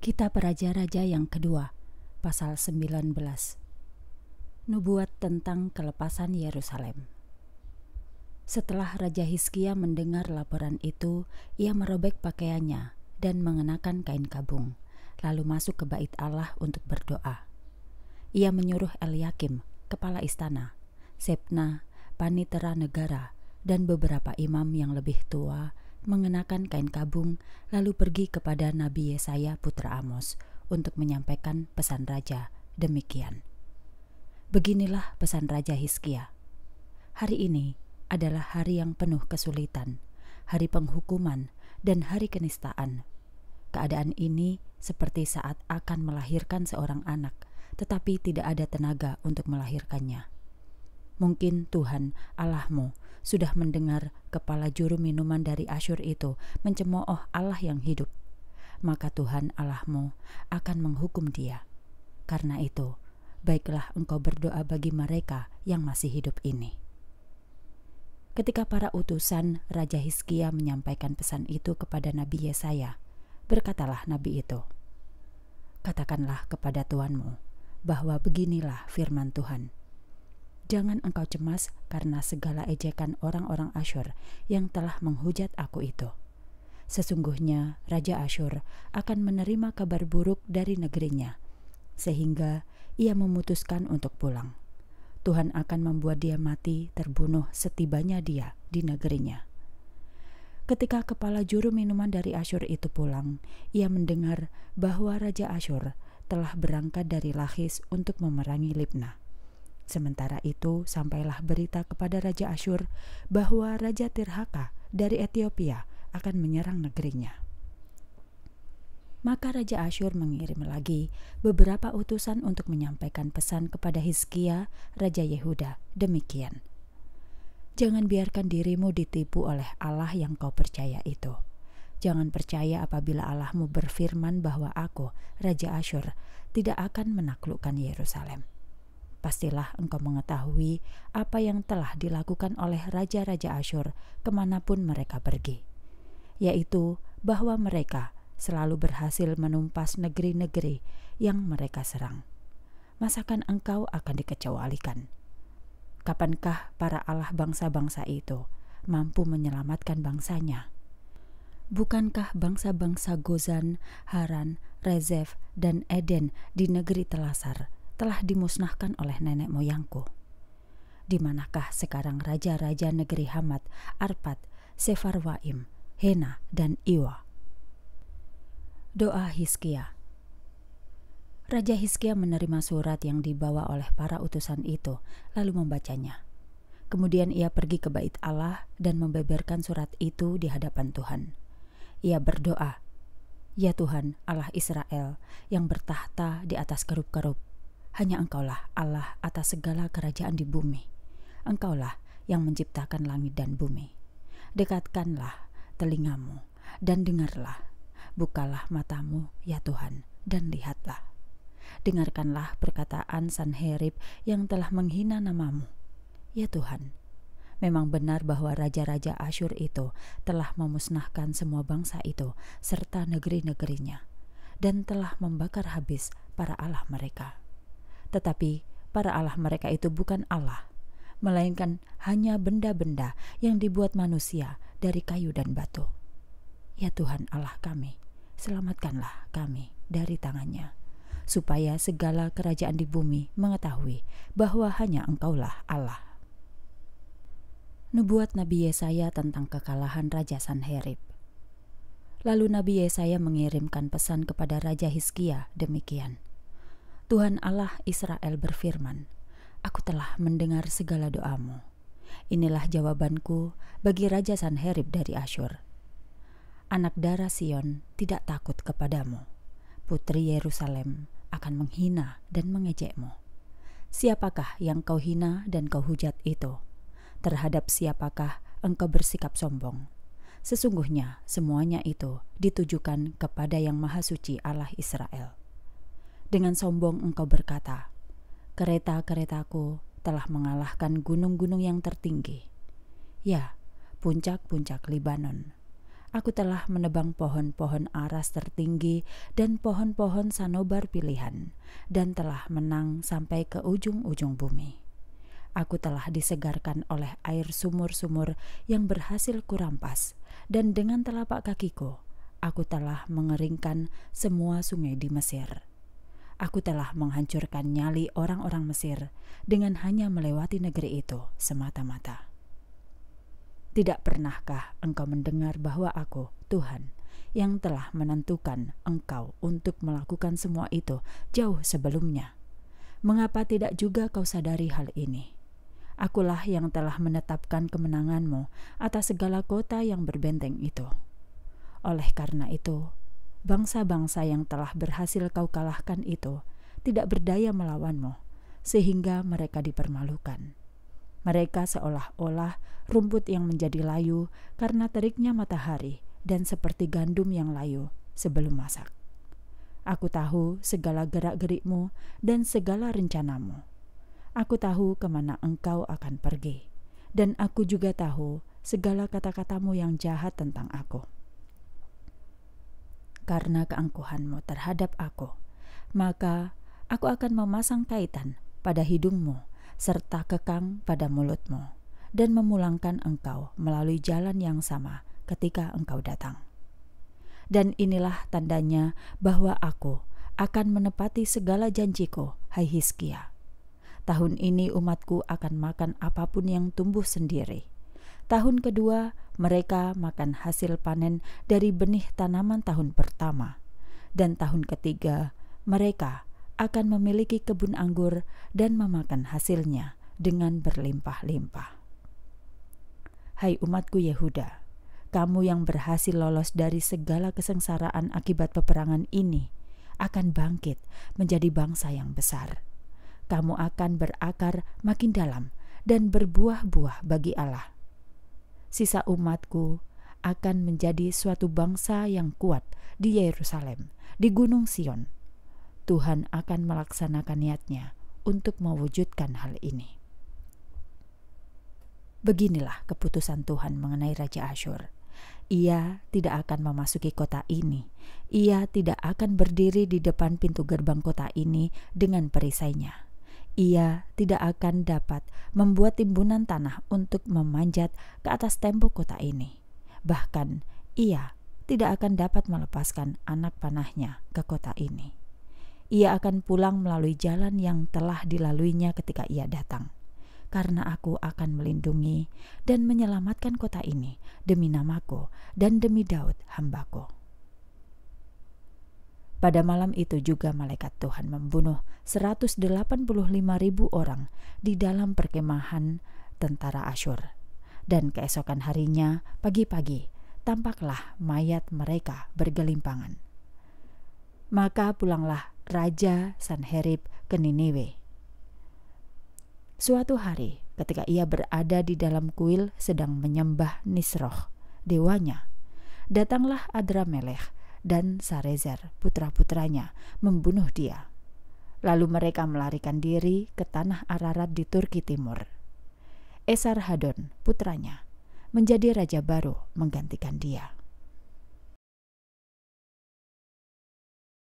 Kitab Raja-Raja yang kedua, pasal 19. Nubuat tentang kelepasan Yerusalem. Setelah Raja Hizkia mendengar laporan itu, ia merobek pakaiannya dan mengenakan kain kabung, lalu masuk ke bait Allah untuk berdoa. Ia menyuruh Eliakim, kepala istana, Sepna, panitera negara, dan beberapa imam yang lebih tua mengenakan kain kabung, lalu pergi kepada Nabi Yesaya putra Amos untuk menyampaikan pesan raja demikian. Beginilah pesan Raja Hiskia. Hari ini adalah hari yang penuh kesulitan, hari penghukuman, dan hari kenistaan. Keadaan ini seperti saat akan melahirkan seorang anak, tetapi tidak ada tenaga untuk melahirkannya. Mungkin Tuhan Allahmu sudah mendengar kepala juru minuman dari Asyur itu mencemooh Allah yang hidup. Maka Tuhan Allahmu akan menghukum dia. Karena itu, baiklah engkau berdoa bagi mereka yang masih hidup ini. Ketika para utusan Raja Hiskia menyampaikan pesan itu kepada Nabi Yesaya, berkatalah Nabi itu, Katakanlah kepada Tuhanmu bahwa beginilah firman Tuhan, Jangan engkau cemas karena segala ejekan orang-orang Asyur yang telah menghujat aku itu. Sesungguhnya Raja Asyur akan menerima kabar buruk dari negerinya, sehingga ia memutuskan untuk pulang. Tuhan akan membuat dia mati terbunuh setibanya dia di negerinya. Ketika kepala juru minuman dari Asyur itu pulang, ia mendengar bahwa Raja Asyur telah berangkat dari Lahis untuk memerangi Libna. Sementara itu, sampailah berita kepada Raja Asyur bahwa Raja Tirhaka dari Ethiopia akan menyerang negerinya. Maka Raja Asyur mengirim lagi beberapa utusan untuk menyampaikan pesan kepada Hizkia, Raja Yehuda, demikian. Jangan biarkan dirimu ditipu oleh Allah yang kau percaya itu. Jangan percaya apabila Allahmu berfirman bahwa aku, Raja Asyur, tidak akan menaklukkan Yerusalem Pastilah engkau mengetahui apa yang telah dilakukan oleh raja-raja Asyur kemanapun mereka pergi, yaitu bahwa mereka selalu berhasil menumpas negeri-negeri yang mereka serang. Masakan engkau akan dikecualikan? Kapankah para allah bangsa-bangsa itu mampu menyelamatkan bangsanya? Bukankah bangsa-bangsa Gozan, Haran, Rezef, dan Eden di negeri Telasar telah dimusnahkan oleh nenek moyangku. Di manakah sekarang raja-raja negeri Hamad, Arpad, Sefarwaim, Hena, dan Iwa? Doa Hiskia Raja Hiskia menerima surat yang dibawa oleh para utusan itu, lalu membacanya. Kemudian ia pergi ke bait Allah dan membeberkan surat itu di hadapan Tuhan. Ia berdoa, "Ya Tuhan, Allah Israel yang bertahta di atas kerub-kerub. Hanya engkaulah Allah atas segala kerajaan di bumi. Engkaulah yang menciptakan langit dan bumi. Dekatkanlah telingamu dan dengarlah. Bukalah matamu, ya Tuhan, dan lihatlah. Dengarkanlah perkataan Sanherib yang telah menghina namamu. Ya Tuhan, memang benar bahwa raja-raja Asyur itu telah memusnahkan semua bangsa itu serta negeri-negerinya dan telah membakar habis para allah mereka. Tetapi para Allah mereka itu bukan Allah, melainkan hanya benda-benda yang dibuat manusia dari kayu dan batu. Ya Tuhan Allah kami, selamatkanlah kami dari tangannya, supaya segala kerajaan di bumi mengetahui bahwa hanya Engkaulah Allah. Nubuat Nabi Yesaya tentang kekalahan Raja Sanherib. Lalu Nabi Yesaya mengirimkan pesan kepada Raja Hizkia demikian. Tuhan Allah Israel berfirman, Aku telah mendengar segala doamu. Inilah jawabanku bagi Raja Sanherib dari Asyur. Anak darah Sion tidak takut kepadamu. Putri Yerusalem akan menghina dan mengejekmu. Siapakah yang kau hina dan kau hujat itu? Terhadap siapakah engkau bersikap sombong? Sesungguhnya semuanya itu ditujukan kepada Yang Maha Suci Allah Israel. Dengan sombong engkau berkata, "Kereta-keretaku telah mengalahkan gunung-gunung yang tertinggi." Ya, puncak-puncak Libanon. Aku telah menebang pohon-pohon aras tertinggi dan pohon-pohon sanobar pilihan, dan telah menang sampai ke ujung-ujung bumi. Aku telah disegarkan oleh air sumur-sumur yang berhasil kurampas, dan dengan telapak kakiku, aku telah mengeringkan semua sungai di Mesir aku telah menghancurkan nyali orang-orang Mesir dengan hanya melewati negeri itu semata-mata. Tidak pernahkah engkau mendengar bahwa aku, Tuhan, yang telah menentukan engkau untuk melakukan semua itu jauh sebelumnya? Mengapa tidak juga kau sadari hal ini? Akulah yang telah menetapkan kemenanganmu atas segala kota yang berbenteng itu. Oleh karena itu, bangsa-bangsa yang telah berhasil kau kalahkan itu tidak berdaya melawanmu, sehingga mereka dipermalukan. Mereka seolah-olah rumput yang menjadi layu karena teriknya matahari dan seperti gandum yang layu sebelum masak. Aku tahu segala gerak-gerikmu dan segala rencanamu. Aku tahu kemana engkau akan pergi, dan aku juga tahu segala kata-katamu yang jahat tentang aku karena keangkuhanmu terhadap aku, maka aku akan memasang kaitan pada hidungmu serta kekang pada mulutmu dan memulangkan engkau melalui jalan yang sama ketika engkau datang. Dan inilah tandanya bahwa aku akan menepati segala janjiku, hai Hiskia. Tahun ini umatku akan makan apapun yang tumbuh sendiri Tahun kedua, mereka makan hasil panen dari benih tanaman tahun pertama, dan tahun ketiga, mereka akan memiliki kebun anggur dan memakan hasilnya dengan berlimpah-limpah. Hai umatku Yehuda, kamu yang berhasil lolos dari segala kesengsaraan akibat peperangan ini akan bangkit menjadi bangsa yang besar. Kamu akan berakar makin dalam dan berbuah-buah bagi Allah sisa umatku akan menjadi suatu bangsa yang kuat di Yerusalem, di Gunung Sion. Tuhan akan melaksanakan niatnya untuk mewujudkan hal ini. Beginilah keputusan Tuhan mengenai Raja Asyur. Ia tidak akan memasuki kota ini. Ia tidak akan berdiri di depan pintu gerbang kota ini dengan perisainya ia tidak akan dapat membuat timbunan tanah untuk memanjat ke atas tembok kota ini. Bahkan, ia tidak akan dapat melepaskan anak panahnya ke kota ini. Ia akan pulang melalui jalan yang telah dilaluinya ketika ia datang. Karena aku akan melindungi dan menyelamatkan kota ini demi namaku dan demi Daud hambaku. Pada malam itu juga malaikat Tuhan membunuh 185 ribu orang di dalam perkemahan tentara Asyur. Dan keesokan harinya, pagi-pagi, tampaklah mayat mereka bergelimpangan. Maka pulanglah Raja Sanherib ke Niniwe. Suatu hari, ketika ia berada di dalam kuil sedang menyembah Nisroh, dewanya, datanglah Adramelech, dan Sarezer, putra-putranya, membunuh dia. Lalu mereka melarikan diri ke tanah Ararat di Turki Timur. Esar Hadon, putranya, menjadi raja baru menggantikan dia.